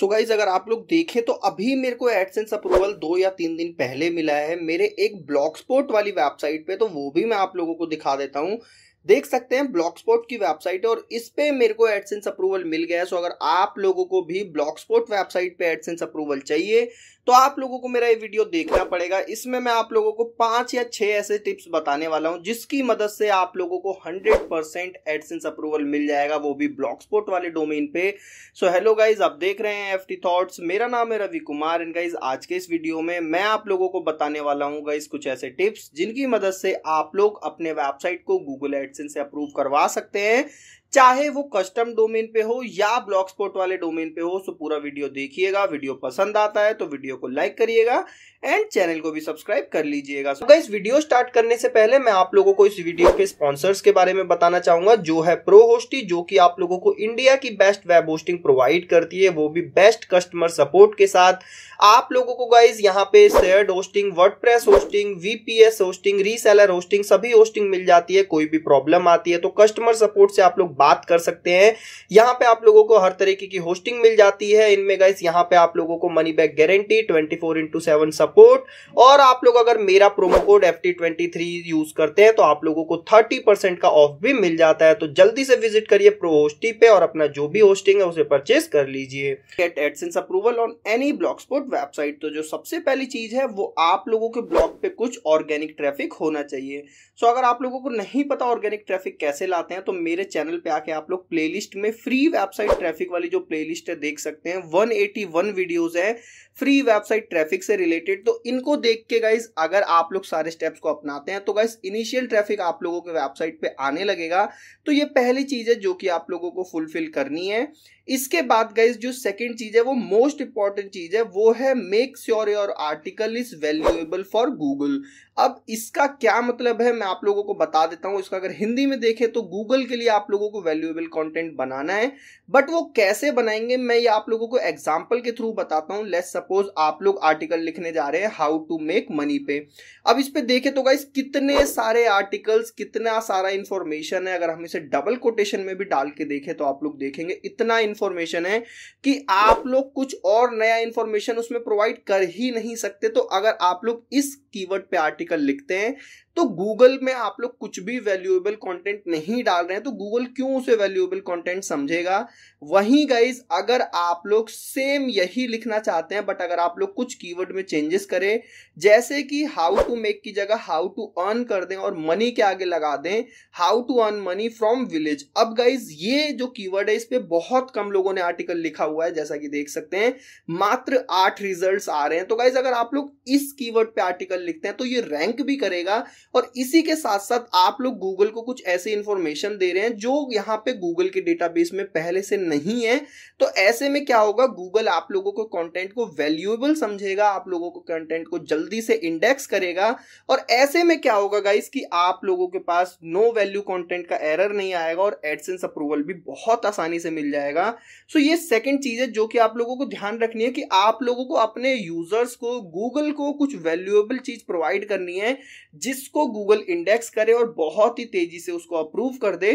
सो so guys अगर आप लोग देखें तो अभी मेरे को एडसेंस अप्रूवल दो या तीन दिन पहले मिला है मेरे एक ब्लॉकस्पोर्ट वाली वेबसाइट पे तो वो भी मैं आप लोगों को दिखा देता हूँ देख सकते हैं ब्लॉकस्पोर्ट की वेबसाइट है और इस पे मेरे को एडसेंस अप्रूवल मिल गया है सो अगर आप लोगों को भी ब्लॉकस्पोर्ट वेबसाइट पे एडसेंस अप्रूवल चाहिए तो आप लोगों को मेरा ये वीडियो देखना पड़ेगा इसमें मैं आप लोगों को पांच या छह ऐसे टिप्स बताने वाला हूं जिसकी मदद से आप लोगों को 100 परसेंट एडसेंस अप्रूवल मिल जाएगा वो भी स्पोर्ट वाले डोमेन पे सो हेलो गाइज आप देख रहे हैं एफ टी थॉट मेरा नाम है रवि कुमार एंड गाइज आज के इस वीडियो में मैं आप लोगों को बताने वाला हूँ गाइज कुछ ऐसे टिप्स जिनकी मदद से आप लोग अपने वेबसाइट को गूगल एडसेंस से अप्रूव करवा सकते हैं चाहे वो कस्टम डोमेन पे हो या स्पोर्ट वाले डोमेन पे हो सो पूरा वीडियो देखिएगा वीडियो पसंद आता है तो वीडियो को लाइक करिएगा एंड चैनल को भी सब्सक्राइब कर लीजिएगा सो इस वीडियो स्टार्ट करने से पहले मैं आप लोगों को इस वीडियो के स्पॉन्सर्स के बारे में बताना चाहूंगा जो है प्रो होस्टी जो कि आप लोगों को इंडिया की बेस्ट वेब होस्टिंग प्रोवाइड करती है वो भी बेस्ट कस्टमर सपोर्ट के साथ आप लोगों को गाइज यहाँ पे shared hosting press hosting VPS hosting reseller hosting सभी होस्टिंग मिल जाती है कोई भी प्रॉब्लम आती है तो कस्टमर सपोर्ट से आप लोग बात कर सकते हैं यहाँ पे आप लोगों को हर तरीके की होस्टिंग मिल जाती है इनमें गाइज यहाँ पे आप लोगों को money back guarantee twenty four into seven support और आप लोग अगर मेरा प्रोमो कोड एफ यूज करते हैं तो आप लोगों को थर्टी का ऑफ भी मिल जाता है तो जल्दी से विजिट करिए प्रो होस्टिंग पे और अपना जो भी होस्टिंग है उसे परचेज कर लीजिए get AdSense approval on any blog website तो जो सबसे पहली चीज़ है वो आप लोगों के ब्लॉग पे कुछ ऑर्गेनिक ट्रैफिक होना चाहिए सो अगर आप लोगों को नहीं पता ऑर्गेनिक ट्रैफिक कैसे लाते हैं तो मेरे चैनल पे आके आप लोग प्लेलिस्ट में फ्री वेबसाइट ट्रैफिक वाली जो प्लेलिस्ट है देख सकते हैं वन एटी वन वीडियोज है फ्री वेबसाइट ट्रैफिक से रिलेटेड तो इनको देख के गाइज अगर आप लोग सारे स्टेप्स को अपनाते हैं तो गाइज इनिशियल ट्रैफिक आप लोगों के वेबसाइट पे आने लगेगा तो ये पहली चीज़ है जो कि आप लोगों को फुलफिल करनी है इसके बाद गाइज जो सेकेंड चीज़ है वो मोस्ट इंपॉर्टेंट चीज़ है वो है make sure your article is valuable for Google अब इसका क्या मतलब है मैं आप लोगों को बता देता हूं इसका अगर हिंदी में देखें तो गूगल के लिए आप लोगों को वैल्यूएबल कंटेंट बनाना है बट वो कैसे बनाएंगे मैं ये आप लोगों को एग्जाम्पल के थ्रू बताता हूँ लेट सपोज आप लोग आर्टिकल लिखने जा रहे हैं हाउ टू मेक मनी पे अब इस पर देखें तो गाइस कितने सारे आर्टिकल्स कितना सारा इंफॉर्मेशन है अगर हम इसे डबल कोटेशन में भी डाल के देखें तो आप लोग देखेंगे इतना इंफॉर्मेशन है कि आप लोग कुछ और नया इंफॉर्मेशन उस उसमें प्रोवाइड कर ही नहीं सकते तो अगर आप लोग इस कीवर्ड पे आर्टिकल लिखते हैं तो गूगल में आप लोग कुछ भी वैल्यूएबल कंटेंट नहीं डाल रहे हैं तो गूगल क्यों उसे वैल्यूएबल कंटेंट समझेगा वहीं गाइज अगर आप लोग सेम यही लिखना चाहते हैं बट अगर आप लोग कुछ कीवर्ड में चेंजेस करें जैसे कि हाउ टू मेक की जगह हाउ टू अर्न कर दें और मनी के आगे लगा दें how to earn money from village अब गाइज ये जो कीवर्ड है इस पर बहुत कम लोगों ने आर्टिकल लिखा हुआ है जैसा कि देख सकते हैं मात्र आठ रिजल्ट आ रहे हैं तो गाइज अगर आप लोग इस कीवर्ड पे आर्टिकल लिखते हैं तो ये रैंक भी करेगा और इसी के साथ साथ आप लोग गूगल को कुछ ऐसी इंफॉर्मेशन दे रहे हैं जो यहाँ पे गूगल के डेटाबेस में पहले से नहीं है तो ऐसे में क्या होगा गूगल आप लोगों को कंटेंट को वैल्यूएबल समझेगा आप लोगों को कंटेंट को जल्दी से इंडेक्स करेगा और ऐसे में क्या होगा गाइस कि आप लोगों के पास नो वैल्यू कॉन्टेंट का एरर नहीं आएगा और एडसेंस अप्रूवल भी बहुत आसानी से मिल जाएगा सो ये सेकेंड चीज है जो कि आप लोगों को ध्यान रखनी है कि आप लोगों को अपने यूजर्स को गूगल को कुछ वैल्यूएबल चीज प्रोवाइड करनी है जिस उसको गूगल इंडेक्स करे और बहुत ही तेजी से उसको अप्रूव कर दे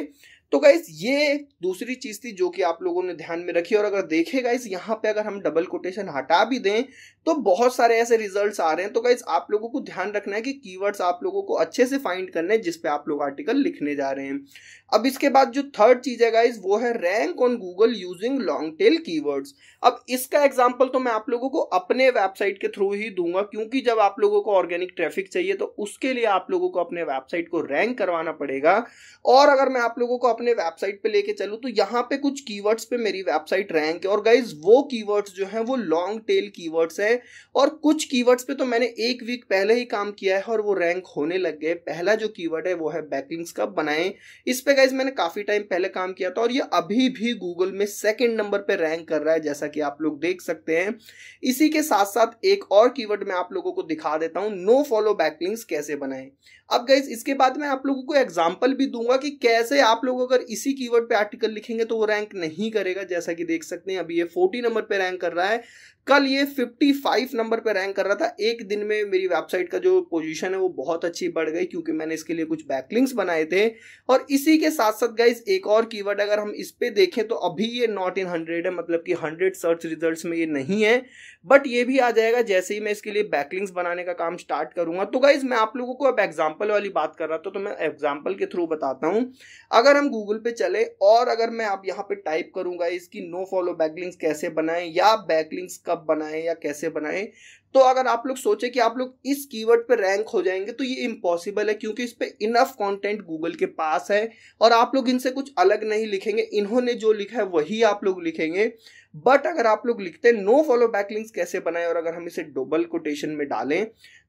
तो गाइज ये दूसरी चीज़ थी जो कि आप लोगों ने ध्यान में रखी और अगर देखे गाइज यहाँ पे अगर हम डबल कोटेशन हटा भी दें तो बहुत सारे ऐसे रिजल्ट्स आ रहे हैं तो गाइज आप लोगों को ध्यान रखना है कि कीवर्ड्स आप लोगों को अच्छे से फाइंड करने जिस जिसपे आप लोग आर्टिकल लिखने जा रहे हैं अब इसके बाद जो थर्ड चीज़ है गाइज वो है rank on Google using long tail की अब इसका एग्जाम्पल तो मैं आप लोगों को अपने वेबसाइट के थ्रू ही दूंगा क्योंकि जब आप लोगों को ऑर्गेनिक ट्रैफिक चाहिए तो उसके लिए आप लोगों को अपने वेबसाइट को रैंक करवाना पड़ेगा और अगर मैं आप लोगों को अपने वेबसाइट पे लेके चलूँ तो यहाँ पे कुछ कीवर्ड्स पे मेरी वेबसाइट रैंक है और गाइज वो कीवर्ड्स जो हैं वो लॉन्ग टेल कीवर्ड्स हैं और कुछ कीवर्ड्स पे तो मैंने एक वीक पहले ही काम किया है और वो रैंक होने लग गए पहला जो कीवर्ड है वो है बैकलिंग्स का बनाएं इस पर गाइज मैंने काफ़ी टाइम पहले काम किया था और ये अभी भी गूगल में सेकेंड नंबर पर रैंक कर रहा है जैसा कि आप लोग देख सकते हैं इसी के साथ साथ एक और कीवर्ड मैं आप लोगों को दिखा देता हूँ नो फॉलो बैकलिंग्स कैसे बनाएं अब गाइज इसके बाद मैं आप लोगों को एग्जाम्पल भी दूंगा कि कैसे आप लोगों अगर इसी कीवर्ड पे आर्टिकल लिखेंगे तो वो रैंक नहीं करेगा जैसा कि देख सकते हैं अभी ये फोर्टी नंबर पे रैंक कर रहा है कल ये 55 नंबर पे रैंक कर रहा था एक दिन में मेरी वेबसाइट का जो पोजीशन है वो बहुत अच्छी बढ़ गई क्योंकि मैंने इसके लिए कुछ बैकलिंक्स बनाए थे और इसी के साथ साथ गाइज एक और कीवर्ड अगर हम इस पर देखें तो अभी ये नॉट इन हंड्रेड है मतलब कि हंड्रेड सर्च रिजल्ट में ये नहीं है बट ये भी आ जाएगा जैसे ही मैं इसके लिए बैकलिंग्स बनाने का काम स्टार्ट करूंगा तो गाइज मैं आप लोगों को अब एग्जाम्पल वाली बात कर रहा था तो मैं एग्जाम्पल के थ्रू बताता हूँ अगर हम गूगल पे चले और अगर मैं आप यहाँ पे टाइप करूंगा इसकी नो फॉलो बैकलिंग्स कैसे बनाएं या बैकलिंग्स का कब बनाएं या कैसे बनाएं तो अगर आप लोग सोचे कि आप लोग इस कीवर्ड पे रैंक हो जाएंगे तो ये इम्पॉसिबल है क्योंकि इस पर इनफ कंटेंट गूगल के पास है और आप लोग इनसे कुछ अलग नहीं लिखेंगे इन्होंने जो लिखा है वही आप लोग लिखेंगे बट अगर आप लोग लिखते हैं नो फॉलो बैक लिंक्स कैसे बनाएं और अगर हम इसे डबल कोटेशन में डालें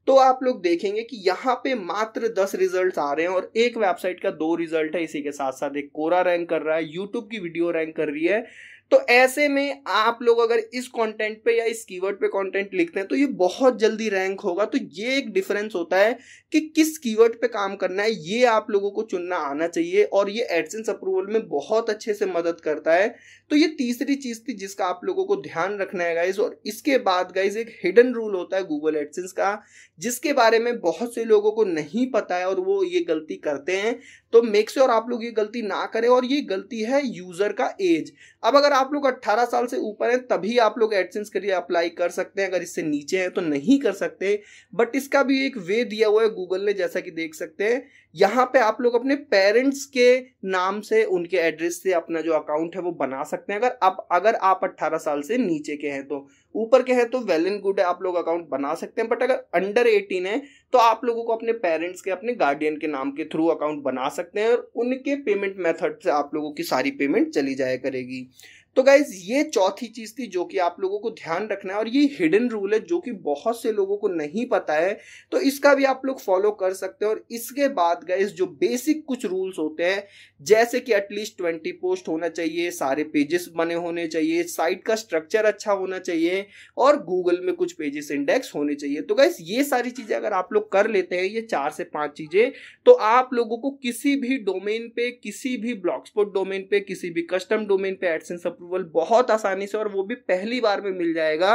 तो आप लोग देखेंगे कि यहाँ पे मात्र दस रिजल्ट आ रहे हैं और एक वेबसाइट का दो रिजल्ट है इसी के साथ साथ एक कोरा रैंक कर रहा है यूट्यूब की वीडियो रैंक कर रही है तो ऐसे में आप लोग अगर इस कंटेंट पे या इस कीवर्ड पे कंटेंट लिखते हैं तो ये बहुत जल्दी रैंक होगा तो ये एक डिफरेंस होता है कि किस कीवर्ड पे काम करना है ये आप लोगों को चुनना आना चाहिए और ये एडसेंस अप्रूवल में बहुत अच्छे से मदद करता है तो ये तीसरी चीज़ थी जिसका आप लोगों को ध्यान रखना है गाइज और इसके बाद गाइज एक हिडन रूल होता है गूगल एडसेंस का जिसके बारे में बहुत से लोगों को नहीं पता है और वो ये गलती करते हैं तो मेक श्योर आप लोग ये गलती ना करें और ये गलती है यूजर का एज अब अगर आप लोग 18 साल से ऊपर हैं तभी आप लोग एडसेंस के लिए अप्लाई कर सकते हैं अगर इससे नीचे हैं तो नहीं कर सकते बट इसका भी एक वे दिया हुआ है गूगल ने जैसा कि देख सकते हैं यहाँ पे आप लोग अपने पेरेंट्स के नाम से उनके एड्रेस से अपना जो अकाउंट है वो बना सकते हैं अगर आप अगर आप 18 साल से नीचे के हैं तो ऊपर के हैं तो वेल एंड गुड है आप लोग अकाउंट बना सकते हैं बट अगर अंडर 18 है तो आप लोगों को अपने पेरेंट्स के अपने गार्डियन के नाम के थ्रू अकाउंट बना सकते हैं और उनके पेमेंट मेथड से आप लोगों की सारी पेमेंट चली जाया करेगी तो गाइज ये चौथी चीज थी जो कि आप लोगों को ध्यान रखना है और ये हिडन रूल है जो कि बहुत से लोगों को नहीं पता है तो इसका भी आप लोग फॉलो कर सकते हैं और इसके बाद गाइज जो बेसिक कुछ रूल्स होते हैं जैसे कि एटलीस्ट ट्वेंटी पोस्ट होना चाहिए सारे पेजेस बने होने चाहिए साइट का स्ट्रक्चर अच्छा होना चाहिए और गूगल में कुछ पेजेस इंडेक्स होने चाहिए तो गाइज ये सारी चीजें अगर आप लोग कर लेते हैं ये चार से पांच चीजें तो आप लोगों को किसी भी डोमेन पे किसी भी ब्लॉक स्पोर्ट डोमेन पे किसी भी कस्टम डोमेन पे एडसेंस अप्रूव अप्रूवल बहुत आसानी से और वो भी पहली बार में मिल जाएगा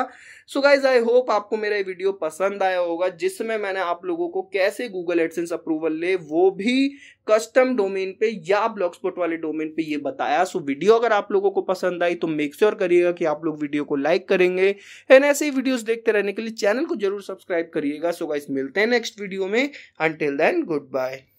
सो गाइज आई होप आपको मेरा ये वीडियो पसंद आया होगा जिसमें मैंने आप लोगों को कैसे गूगल एडसेंस अप्रूवल ले वो भी कस्टम डोमेन पे या स्पोर्ट वाले डोमेन पे ये बताया सो वीडियो अगर आप लोगों को पसंद आई तो मेक श्योर करिएगा कि आप लोग वीडियो को लाइक करेंगे एंड ऐसे ही वीडियोज देखते रहने के लिए चैनल को जरूर सब्सक्राइब करिएगा सो गाइज मिलते हैं नेक्स्ट वीडियो में अंटिल देन गुड बाय